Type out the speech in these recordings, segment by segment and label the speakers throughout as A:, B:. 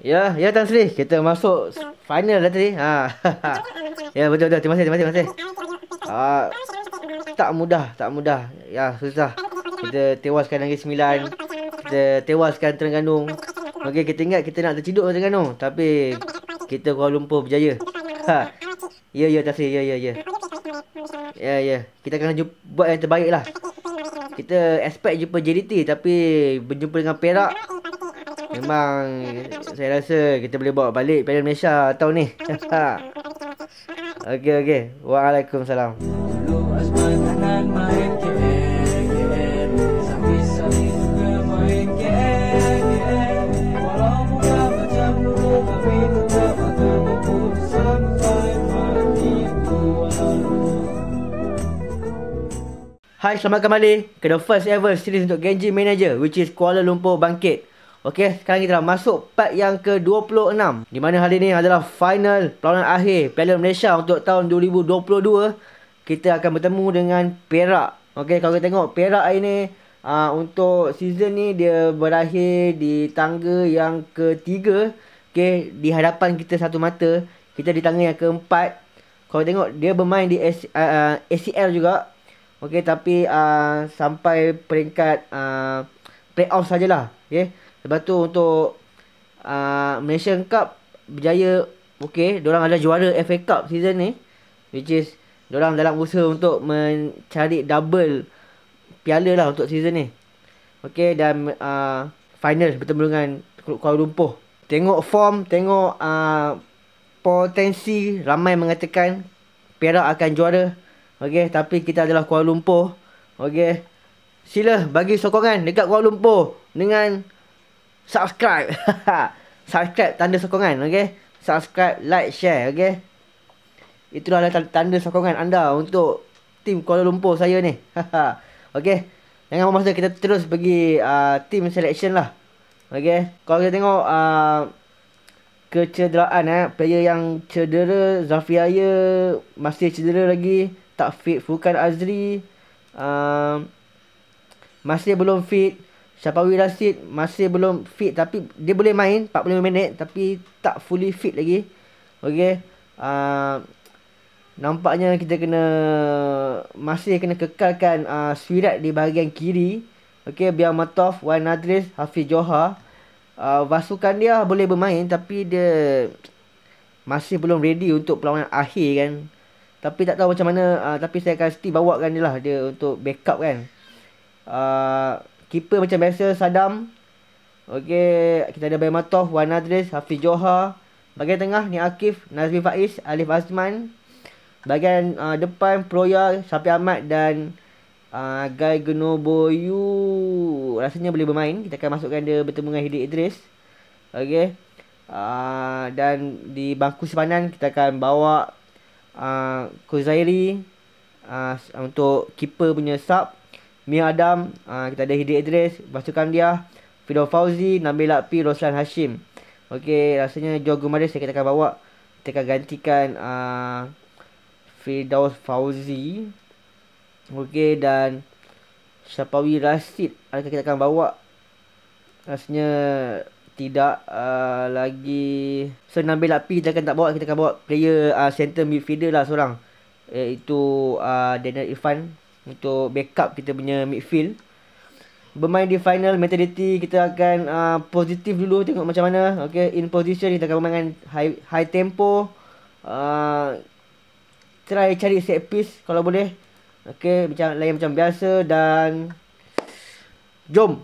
A: Ya, ya Tan Sri, kita masuk final dah tadi. Ha. ya, betul betul. Terima kasih, terima kasih. Ah, tak mudah, tak mudah. Ya, susah. Kita tewaskan Negeri Sembilan. Kita tewaskan Terengganu. Okey, kita ingat kita nak terciduk Terengganu, tapi kita Kuala Lumpur berjaya. Ha. Ya, ya Tan Sri, ya, ya, ya. Ya, ya. Kita kena jumpa, buat yang terbaik lah. Kita expect jumpa JDT tapi berjumpa dengan Perak. Memang saya rasa kita boleh bawa balik Piala Malaysia tahun ni. okey okey. Waalaikumsalam. Hai, selamat kembali ke the first ever series untuk Genji Manager which is Kuala Lumpur Bangkit. Okey, sekarang kita dah masuk part yang ke-26 di mana hari ini adalah final perlawanan akhir Piala Malaysia untuk tahun 2022. Kita akan bertemu dengan Perak. Okey, kalau kita tengok Perak hari ini uh, ah, untuk season ni dia berakhir di tangga yang ketiga. Okey, di hadapan kita satu mata, kita di tangga yang keempat. Kalau tengok dia bermain di ACL ah, ah, uh, juga. Okey, tapi uh, sampai peringkat uh, playoff sajalah. Okey. Lepas tu untuk uh, Malaysian Cup berjaya okey, diorang ada juara FA Cup season ni which is diorang dalam usaha untuk mencari double piala lah untuk season ni. Okey dan uh, final bertemu dengan Kuala Lumpur. Tengok form, tengok uh, potensi ramai mengatakan Perak akan juara. Okey, tapi kita adalah Kuala Lumpur. Okey. Sila bagi sokongan dekat Kuala Lumpur dengan subscribe. subscribe tanda sokongan, okey. Subscribe, like, share, okey. Itulah lah tanda sokongan anda untuk tim Kuala Lumpur saya ni. okey. Jangan masa kita terus pergi uh, team selection lah. Okey. Kalau kita tengok uh, kecederaan eh player yang cedera Zafiaya masih cedera lagi, tak fit Fukan Azri. Uh, masih belum fit. Syafawi Rashid masih belum fit tapi dia boleh main 45 minit tapi tak fully fit lagi. Okey. Uh, nampaknya kita kena masih kena kekalkan uh, Swirat di bahagian kiri. Okey, biar Matov, Wan Adris, Hafiz Johar. Uh, Vasukan dia boleh bermain tapi dia masih belum ready untuk perlawanan akhir kan. Tapi tak tahu macam mana uh, tapi saya akan still bawakan dia lah dia untuk backup kan. Uh, Keeper macam biasa Sadam Okey, kita ada Baymatov, Wan Adres, Hafiz Johar. Bagian tengah ni Akif, Nazmi Faiz, Alif Azman. Bagian uh, depan Proya, Sapi Ahmad dan uh, Guy Gnoboyu. Rasanya boleh bermain. Kita akan masukkan dia bertemu dengan Hidik Idris. Okey. Uh, dan di bangku sepanan kita akan bawa uh, Kuzairi uh, untuk keeper punya sub. Mia Adam uh, Kita ada Hidri Idris Pasukan dia Fido Fauzi Nabil Lakpi Roslan Hashim Okey rasanya Joe Gumaris kita akan bawa Kita akan gantikan uh, Firdaus Fauzi Okey dan Syapawi Rasid Adakah kita akan bawa Rasanya tidak uh, lagi So Nabil Lakpi kita akan tak bawa Kita akan bawa player uh, center midfielder lah seorang Iaitu uh, Daniel Irfan untuk backup kita punya midfield. Bermain di final mentality kita akan uh, positif dulu tengok macam mana. Okay, in position kita akan bermain high high tempo. Uh, try cari set piece kalau boleh. Okay, macam lain macam biasa dan jom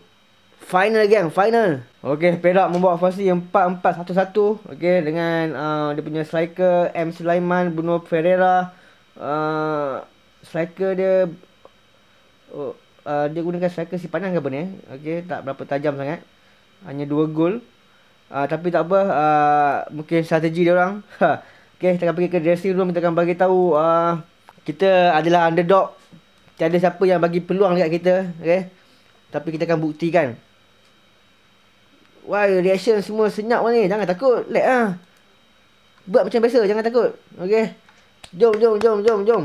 A: final gang, final. Okay, Perak membawa fasi 4-4-1-1. Okay, dengan uh, dia punya striker M Sulaiman, Bruno Ferreira, uh, striker dia oh, uh, dia gunakan striker si panas ke apa ni eh? okey tak berapa tajam sangat hanya dua gol uh, tapi tak apa uh, mungkin strategi dia orang ha, okey kita akan pergi ke dressing room kita akan bagi tahu uh, kita adalah underdog tiada siapa yang bagi peluang dekat kita okey tapi kita akan buktikan Wah, reaction semua senyap ni. Jangan takut. Let ah. Buat macam biasa. Jangan takut. Okay. Jom, jom, jom, jom, jom.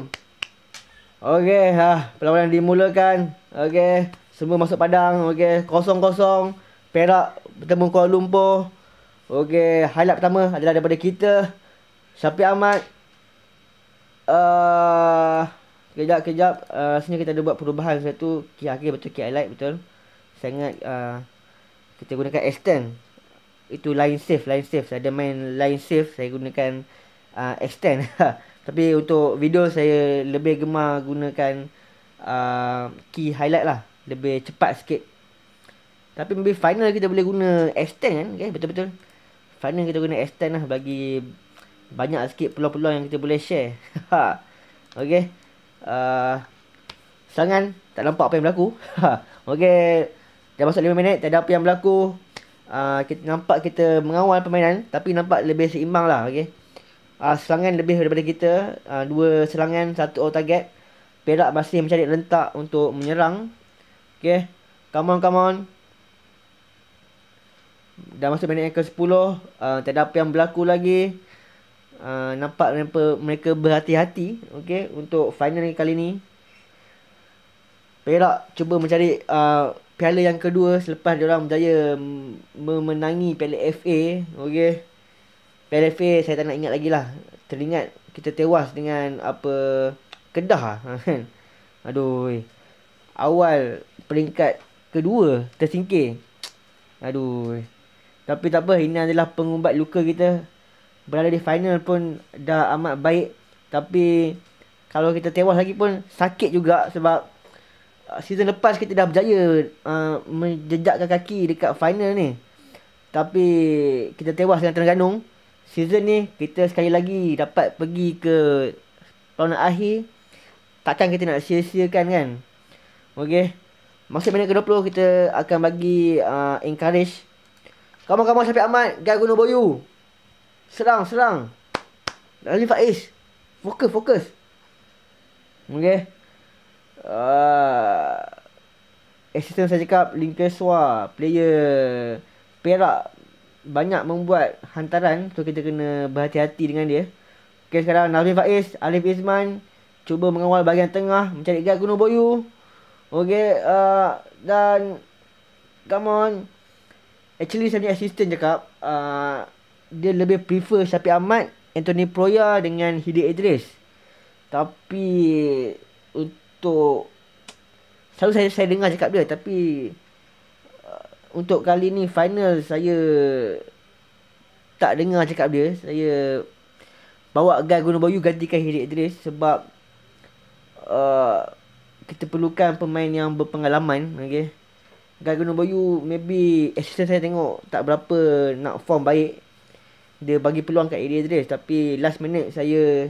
A: Okey, ha, perlawanan dimulakan. Okey, semua masuk padang. Okey, kosong-kosong. Perak bertemu Kuala Lumpur. Okey, highlight pertama adalah daripada kita. Syafiq Ahmad. Uh, kejap, kejap. Uh, ah, sebenarnya kita ada buat perubahan sebab tu. Okay, okay, betul, okay, highlight betul. Saya uh, ah, kita gunakan extend. Itu line safe, line safe. Saya ada main line safe. Saya gunakan uh, s Tapi untuk video saya lebih gemar gunakan uh, key highlight lah. Lebih cepat sikit. Tapi maybe final kita boleh guna extend kan. Okay, betul-betul. Final kita guna extend lah bagi banyak sikit peluang-peluang yang kita boleh share. okay. Uh, sangan tak nampak apa yang berlaku. okay. Dah masuk 5 minit. Tak ada apa yang berlaku. Uh, kita nampak kita mengawal permainan. Tapi nampak lebih seimbang lah. Okay uh, ah, selangan lebih daripada kita. Uh, dua selangan, satu all target. Perak masih mencari rentak untuk menyerang. Okay. Come on, come on. Dah masuk minit ke-10. Uh, ah, tak ada apa yang berlaku lagi. Uh, nampak mereka, mereka berhati-hati okay, untuk final kali ni. Perak cuba mencari uh, piala yang kedua selepas diorang berjaya memenangi piala FA. Okay. PLFA saya tak nak ingat lagi lah Teringat kita tewas dengan apa Kedah lah, kan? Aduh Awal peringkat kedua tersingkir Aduh Tapi tak apa ini adalah pengubat luka kita Berada di final pun dah amat baik Tapi Kalau kita tewas lagi pun sakit juga sebab uh, Season lepas kita dah berjaya uh, Menjejakkan kaki dekat final ni Tapi kita tewas dengan Terengganu season ni kita sekali lagi dapat pergi ke round akhir takkan kita nak sia-siakan kan okey masa minit ke-20 kita akan bagi uh, encourage kamu kamu sampai amat gai guna boyu serang serang Ali Faiz fokus fokus okey uh, assistant saya cakap linkeswa player Perak banyak membuat hantaran so kita kena berhati-hati dengan dia. Okey sekarang Nabil Faiz, Alif Isman cuba mengawal bahagian tengah mencari guard Gunung Boyu. Okey uh, dan come on. Actually saya ni assistant cakap uh, dia lebih prefer Sapi Ahmad, Anthony Proya dengan Hidi Idris. Tapi untuk selalu saya, saya dengar cakap dia tapi untuk kali ni final saya tak dengar cakap dia. Saya bawa Guy Gunobayu gantikan Hidik Idris sebab uh, kita perlukan pemain yang berpengalaman. Okay. Guy Gunobayu maybe assistant saya tengok tak berapa nak form baik. Dia bagi peluang kat Hidik Idris tapi last minute saya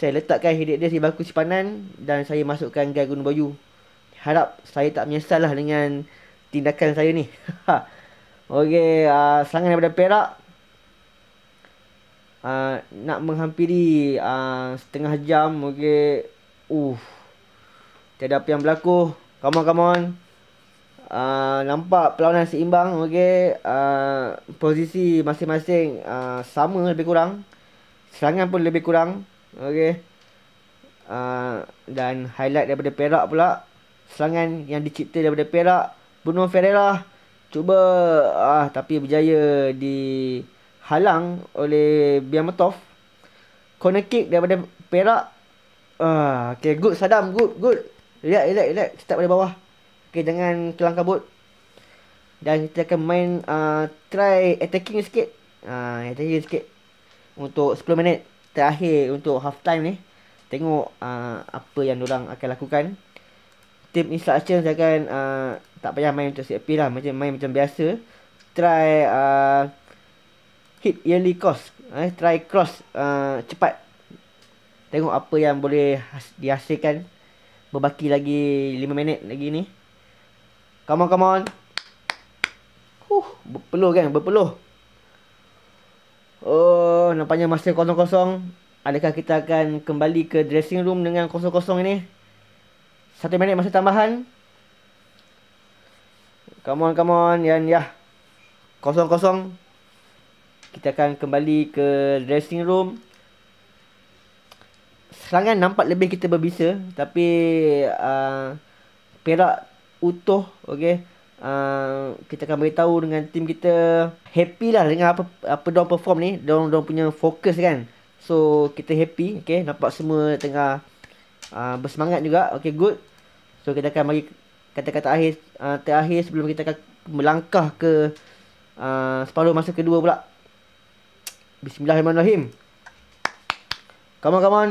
A: saya letakkan Hidik Idris di bangku simpanan dan saya masukkan Guy Gunobayu. Harap saya tak menyesal lah dengan tindakan saya ni. Okey, uh, ah, selangan daripada Perak. Uh, nak menghampiri uh, setengah jam. Okey. Uh. Tiada apa yang berlaku. Come on, come on. Uh, nampak perlawanan seimbang. Okey. Uh, posisi masing-masing uh, sama lebih kurang. Serangan pun lebih kurang. Okey. Uh, dan highlight daripada Perak pula. Serangan yang dicipta daripada Perak. Bruno Ferreira cuba ah tapi berjaya dihalang oleh Biamatov. Corner kick daripada Perak. Ah, okay, good Sadam, good, good. Relax, relax, relax. Start dari bawah. Okay, jangan kelang kabut. Dan kita akan main uh, try attacking sikit. Uh, attacking sikit. Untuk 10 minit terakhir untuk half time ni. Tengok uh, apa yang orang akan lakukan team instruction jangan uh, tak payah main macam CFP lah macam main macam biasa try uh, hit yearly cost eh try cross uh, cepat tengok apa yang boleh dihasilkan berbaki lagi 5 minit lagi ni come on come on huh berpeluh kan berpeluh oh nampaknya masih kosong-kosong adakah kita akan kembali ke dressing room dengan kosong-kosong ini satu minit masa tambahan. Come on, come on. Yan, ya. Kosong, kosong. Kita akan kembali ke dressing room. Serangan nampak lebih kita berbisa. Tapi... Uh, perak utuh. Okay. Uh, kita akan beritahu dengan tim kita. Happy lah dengan apa apa dorang perform ni. Dorang, dorang punya fokus kan. So, kita happy. Okay. Nampak semua tengah Ah, bersemangat juga. Okay, good. So, kita akan bagi kata-kata akhir uh, terakhir sebelum kita akan melangkah ke uh, separuh masa kedua pula. Bismillahirrahmanirrahim. Come on, come on.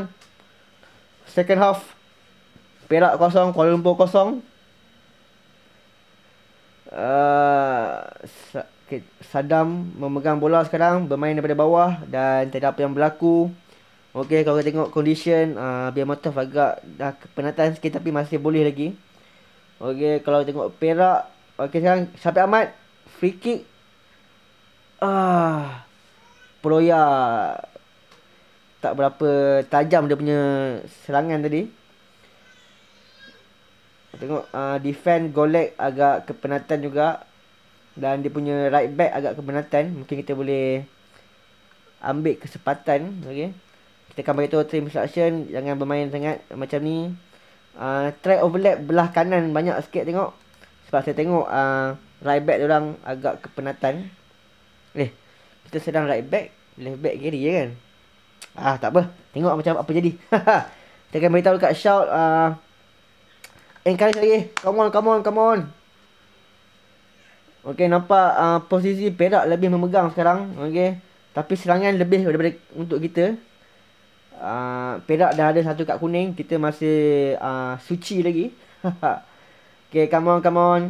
A: Second half. Perak kosong, Kuala Lumpur kosong. Uh, Saddam memegang bola sekarang. Bermain daripada bawah. Dan tidak apa yang berlaku. Okey, kalau kita tengok condition uh, Biar Matov agak dah kepenatan sikit tapi masih boleh lagi Okey, kalau kita tengok Perak Okey, sekarang Syafiq Ahmad Free kick Ah, Proya Tak berapa tajam dia punya serangan tadi Tengok uh, defend Golek agak kepenatan juga dan dia punya right back agak kepenatan, mungkin kita boleh ambil kesempatan okey kita akan bagi tu trim instruction jangan bermain sangat macam ni. Uh, ah, track overlap belah kanan banyak sikit tengok. Sebab saya tengok a uh, right back dia orang agak kepenatan. Eh, kita sedang right back, left back kiri je kan. Ah, tak apa. Tengok macam apa jadi. kita akan beritahu dekat shout uh, ah. encourage eh, lagi. Come on, come on, come on. Okey, nampak uh, posisi Perak lebih memegang sekarang. Okey. Tapi serangan lebih daripada untuk kita. Ah, perak dah ada satu kad kuning Kita masih ah, uh, suci lagi Okay come on come on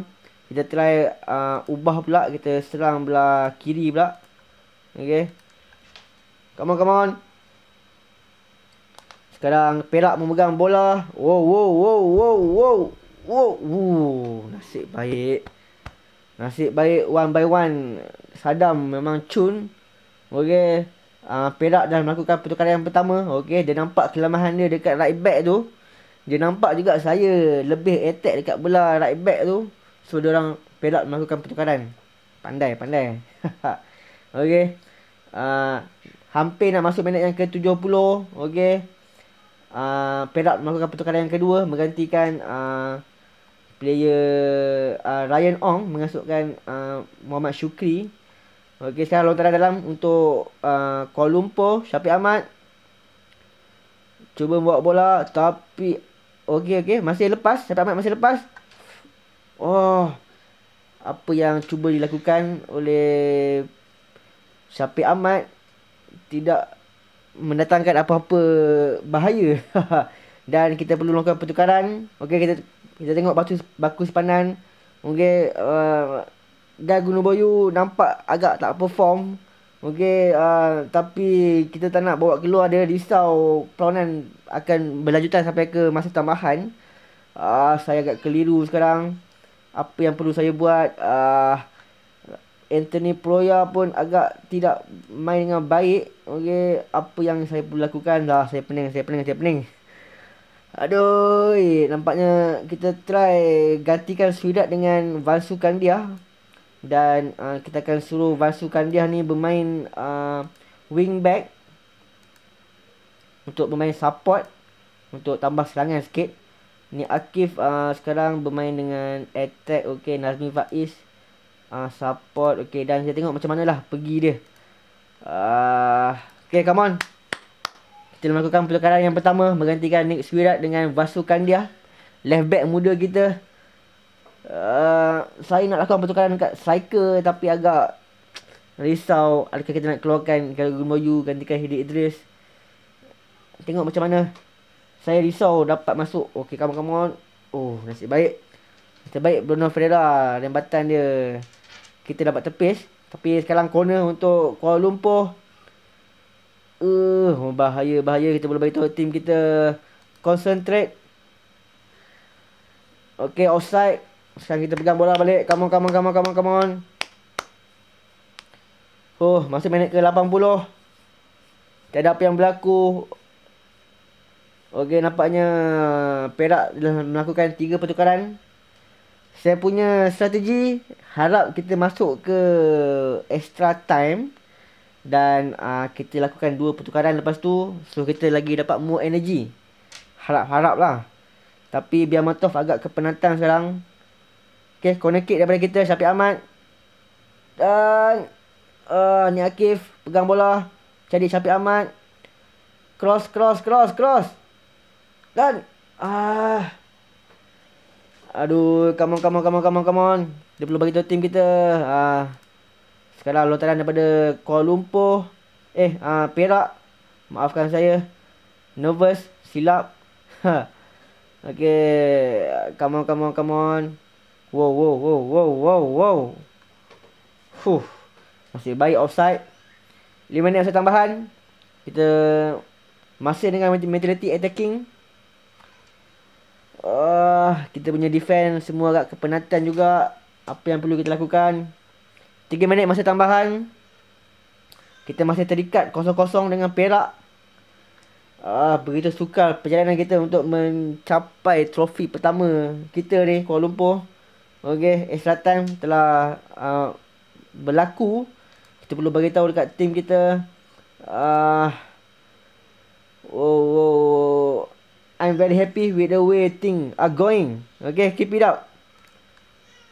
A: Kita try uh, ubah pula Kita serang belah kiri pula Okay Come on come on Sekarang Perak memegang bola Wow wow wow wow wow Wow, wow. Uh, nasib baik Nasib baik one by one Sadam memang cun Okay uh, Perak dah melakukan pertukaran yang pertama okey dia nampak kelemahan dia dekat right back tu dia nampak juga saya lebih attack dekat bola right back tu so dia orang Perak melakukan pertukaran pandai pandai okey uh, hampir nak masuk minit yang ke-70 okey uh, Perak melakukan pertukaran yang kedua menggantikan uh, player uh, Ryan Ong mengasukkan uh, Muhammad Shukri Okey, sekarang lontaran dalam untuk uh, Kuala Lumpur, Syafiq Ahmad. Cuba buat bola tapi okey okey masih lepas, Syafiq Ahmad masih lepas. Oh. Apa yang cuba dilakukan oleh Syafiq Ahmad tidak mendatangkan apa-apa bahaya. Dan kita perlu lakukan pertukaran. Okey kita kita tengok bakus bakus pandan. Okey uh, Guy Gunung nampak agak tak perform Okay, uh, tapi kita tak nak bawa keluar dia risau perlawanan akan berlanjutan sampai ke masa tambahan uh, Saya agak keliru sekarang Apa yang perlu saya buat uh, Anthony Proya pun agak tidak main dengan baik Okay, apa yang saya perlu lakukan dah saya pening, saya pening, saya pening Aduh, eh, nampaknya kita try gantikan Swidat dengan Vansu Kandia dan uh, kita akan suruh Vansu Kandiah ni bermain uh, wing back untuk bermain support untuk tambah serangan sikit. Ni Akif uh, sekarang bermain dengan attack okey Nazmi Faiz uh, support okey dan kita tengok macam mana lah. pergi dia. Uh, okay come on. Kita melakukan pertukaran yang pertama menggantikan Nick Swirat dengan Vasu Kandia left back muda kita. Ah, saya nak lakukan pertukaran dekat striker tapi agak risau adakah kita nak keluarkan kalau Gumayu gantikan Hidik Idris. Tengok macam mana. Saya risau dapat masuk. Okey, come on, come on. Oh, nasib baik. Nasib baik Bruno Ferreira, rembatan dia. Kita dapat tepis. Tapi sekarang corner untuk Kuala Lumpur. Uh, bahaya, bahaya. Kita boleh beritahu tim kita. Concentrate. Okey, offside. Sekarang kita pegang bola balik. Come on, come on, come on, come on, come on. Oh, masih minit ke 80. Tiada apa yang berlaku. Okey, nampaknya Perak dah melakukan tiga pertukaran. Saya punya strategi harap kita masuk ke extra time dan uh, kita lakukan dua pertukaran lepas tu so kita lagi dapat more energy. Harap-harap lah. Tapi biar Matov agak kepenatan sekarang. Okay, corner kick daripada kita Syafiq Ahmad. Dan uh, eh, ni Akif pegang bola. Cari Syafiq Ahmad. Cross, cross, cross, cross. Dan ah uh, Aduh, come on, come on, come on, come on, come on. Dia perlu bagi tim kita. Uh, sekarang lontaran daripada Kuala Lumpur. Eh, ah uh, Perak. Maafkan saya. Nervous, silap. Ha. Okay, come on, come on, come on. Wow, wow, wow, wow, wow, wow. Fuh. Masih baik offside. Lima ni offside tambahan. Kita masih dengan mentality attacking. Uh, kita punya defense semua agak kepenatan juga. Apa yang perlu kita lakukan. Tiga minit masa tambahan. Kita masih terikat kosong-kosong dengan perak. Ah, begitu sukar perjalanan kita untuk mencapai trofi pertama kita ni Kuala Lumpur. Okey, extra eh, time telah uh, berlaku. Kita perlu bagi tahu dekat team kita. Uh, oh, oh, oh, I'm very happy with the way thing are going. Okey, keep it up.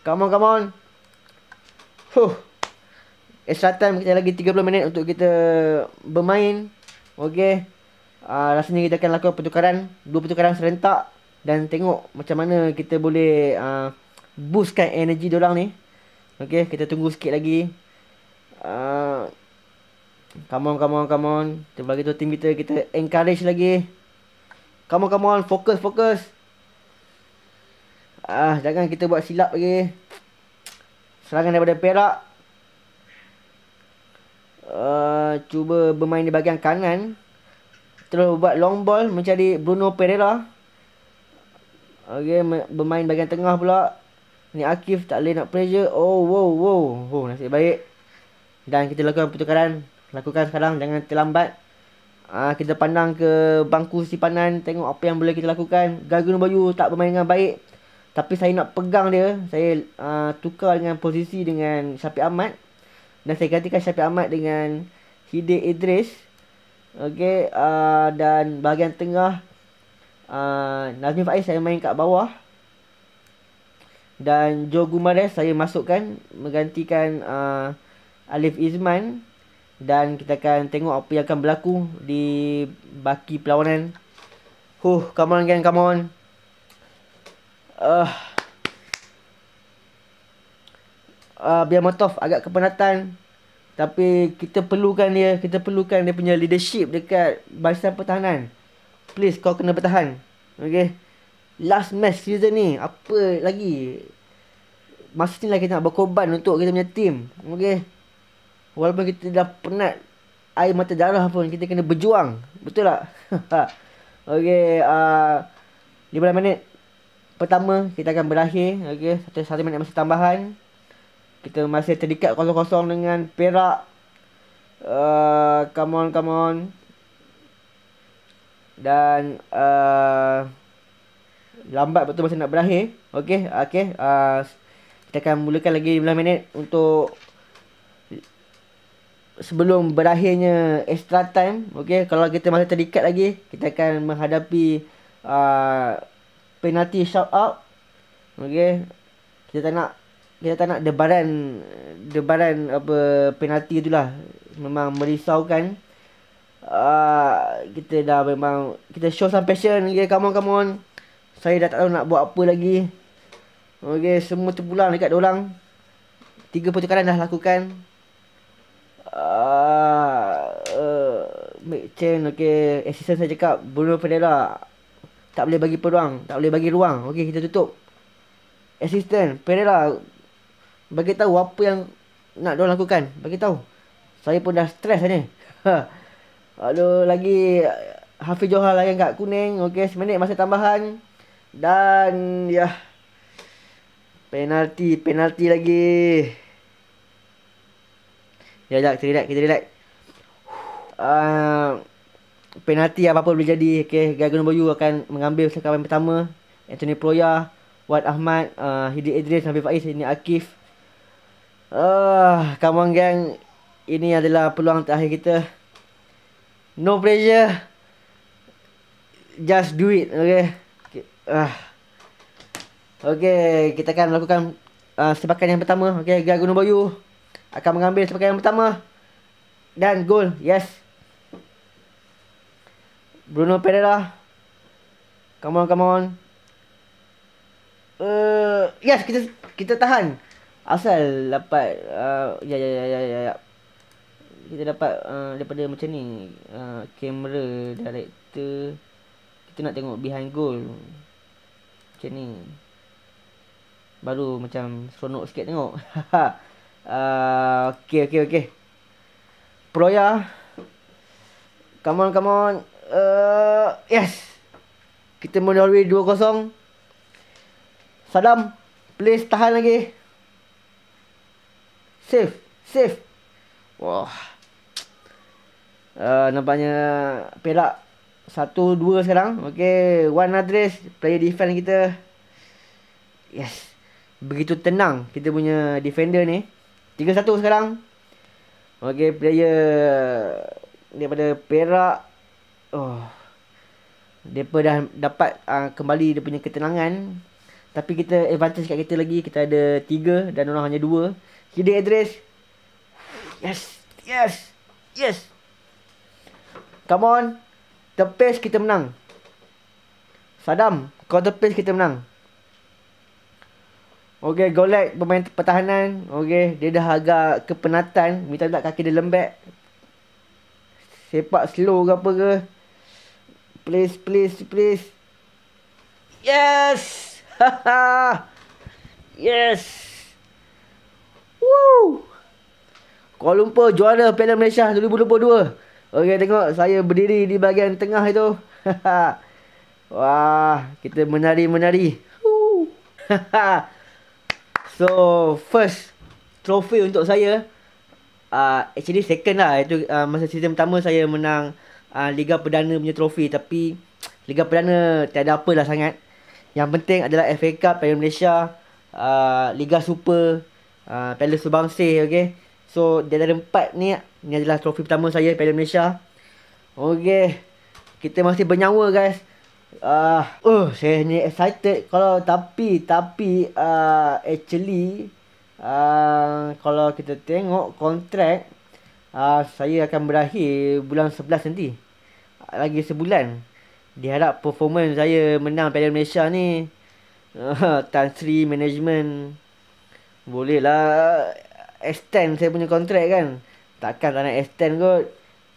A: Come on, come on. Huh. Extra eh, time kita lagi 30 minit untuk kita bermain. Okey. Uh, rasanya kita akan lakukan pertukaran. Dua pertukaran serentak. Dan tengok macam mana kita boleh... Uh, boostkan energi diorang ni. Okay, kita tunggu sikit lagi. Uh, come on, come on, come on. Kita bagi tu team kita, kita encourage lagi. Come on, come on, fokus, fokus. Ah, uh, jangan kita buat silap lagi. Serangan daripada Perak. Uh, cuba bermain di bahagian kanan. Terus buat long ball mencari Bruno Pereira. Okay, bermain bahagian tengah pula. Ni Akif tak boleh nak pressure. Oh, wow, wow. Oh, nasib baik. Dan kita lakukan pertukaran. Lakukan sekarang. Jangan terlambat. Ah uh, kita pandang ke bangku simpanan. Tengok apa yang boleh kita lakukan. Gagun Bayu tak bermain dengan baik. Tapi saya nak pegang dia. Saya uh, tukar dengan posisi dengan Syafiq Ahmad. Dan saya gantikan Syafiq Ahmad dengan Hide Idris. Okey. Uh, dan bahagian tengah. Uh, Nazmi Faiz saya main kat bawah. Dan Joe Gumares saya masukkan menggantikan uh, Alif Izman dan kita akan tengok apa yang akan berlaku di baki perlawanan. Huh, come on gang, come on. Uh. Uh, biar Matov agak kepenatan tapi kita perlukan dia, kita perlukan dia punya leadership dekat barisan pertahanan. Please kau kena bertahan. okay? last match season ni apa lagi mesti lah kita nak berkorban untuk kita punya team okay walaupun kita dah penat air mata darah pun kita kena berjuang betul tak okay a uh, 15 minit pertama kita akan berakhir okay satu satu minit masih tambahan kita masih terdekat kosong-kosong dengan Perak uh, come on come on dan uh, lambat betul masa nak berakhir. okay, okay, Uh, kita akan mulakan lagi 5 minit untuk sebelum berakhirnya extra time. okay. kalau kita masih terdekat lagi, kita akan menghadapi uh, penalty shout out. okay. Kita tak nak kita tak nak debaran debaran apa penalti itulah memang merisaukan uh, kita dah memang kita show some passion okay, come on come on saya dah tak tahu nak buat apa lagi. Okey, semua terpulang dekat orang. Tiga pertukaran dah lakukan. Ah, uh, uh, okey. Assistant saya cakap, Bruno Pereira tak boleh bagi peluang, tak boleh bagi ruang. Okey, kita tutup. Assistant Pereira bagi tahu apa yang nak dia lakukan. Bagi tahu. Saya pun dah stress ni. Aduh, lagi Hafiz Johal lagi kat kuning. Okey, 1 masa tambahan. Dan ya Penalti Penalti lagi Ya jap kita relax Kita relax uh, Penalti apa-apa boleh jadi okay. Gagun Nombor U akan mengambil sekawan pertama Anthony Proya Wad Ahmad uh, ah, Hidi Idris Nabi Faiz Ini Akif uh, Come on gang Ini adalah peluang terakhir kita No pressure Just do it Okay Ah. Okey, kita akan lakukan uh, sepakan yang pertama. Okey, Gerak Gunung Bayu akan mengambil sepakan yang pertama. Dan gol. Yes. Bruno Pereira. Come on, come on. Uh, yes, kita kita tahan. Asal dapat uh, ya ya ya ya ya. Kita dapat uh, daripada macam ni. Uh, kamera director. Kita nak tengok behind goal macam ni Baru macam seronok sikit tengok uh, okey okey, okay Proya Come on come on uh, Yes Kita mendahului 2-0 Sadam, Please tahan lagi Safe Safe Wah uh, Nampaknya Perak satu dua sekarang Okay One address Player defense kita Yes Begitu tenang Kita punya defender ni Tiga satu sekarang Okay player Daripada Perak Oh dia dah dapat uh, kembali dia punya ketenangan tapi kita advantage kat kita lagi kita ada tiga dan orang hanya dua, hidden address yes yes yes come on The pace kita menang. Sadam, kau pace kita menang. Okey, Golek pemain pertahanan. Okey, dia dah agak kepenatan. Minta tak kaki dia lembek. Sepak slow ke apa ke. Please, please, please. Yes! yes! Woo! Kuala Lumpur juara Piala Malaysia 2022. Okey tengok saya berdiri di bahagian tengah itu. Wah, kita menari-menari. so, first trophy untuk saya uh, actually second lah itu uh, masa season pertama saya menang uh, Liga Perdana punya trofi tapi Liga Perdana tiada apalah sangat. Yang penting adalah FA Cup Piala Malaysia, uh, Liga Super, uh, Piala Subangsi okey. So, dia ada empat ni ini adalah trofi pertama saya Piala Malaysia. Okey. Kita masih bernyawa guys. Ah, uh, oh, saya ni excited kalau tapi tapi uh, actually uh, kalau kita tengok kontrak uh, saya akan berakhir bulan 11 nanti. Lagi sebulan. Diharap performance saya menang Piala Malaysia ni uh, Tan Sri management Bolehlah extend saya punya kontrak kan Takkan tak nak extend kot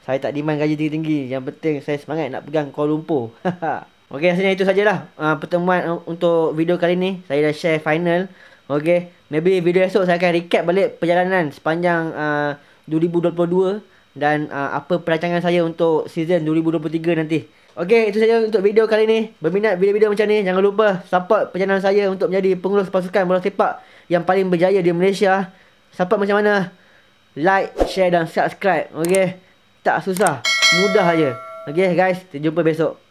A: Saya tak demand gaji tinggi-tinggi Yang penting saya semangat nak pegang Kuala Lumpur Okey, rasanya itu sajalah uh, pertemuan uh, untuk video kali ni. Saya dah share final. Okey, maybe video esok saya akan recap balik perjalanan sepanjang uh, 2022 dan uh, apa perancangan saya untuk season 2023 nanti. Okey, itu saja untuk video kali ni. Berminat video-video macam ni, jangan lupa support perjalanan saya untuk menjadi pengurus pasukan bola sepak yang paling berjaya di Malaysia. Support macam mana? like, share dan subscribe. Okey? Tak susah. Mudah aja. Okey guys, kita jumpa besok.